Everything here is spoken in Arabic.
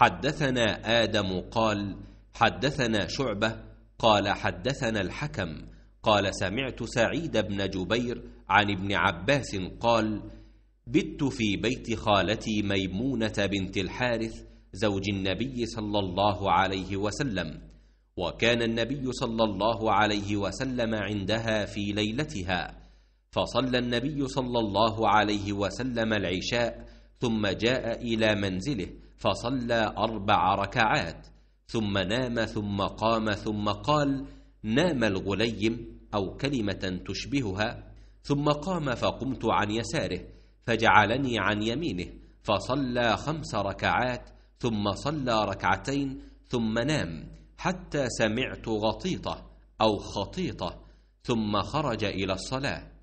حدثنا آدم قال حدثنا شعبة قال حدثنا الحكم قال سمعت سعيد بن جبير عن ابن عباس قال بت في بيت خالتي ميمونة بنت الحارث زوج النبي صلى الله عليه وسلم وكان النبي صلى الله عليه وسلم عندها في ليلتها فصلى النبي صلى الله عليه وسلم العشاء ثم جاء إلى منزله فصلى أربع ركعات ثم نام ثم قام ثم قال نام الغليم أو كلمة تشبهها ثم قام فقمت عن يساره فجعلني عن يمينه فصلى خمس ركعات ثم صلى ركعتين ثم نام حتى سمعت غطيطة أو خطيطة ثم خرج إلى الصلاة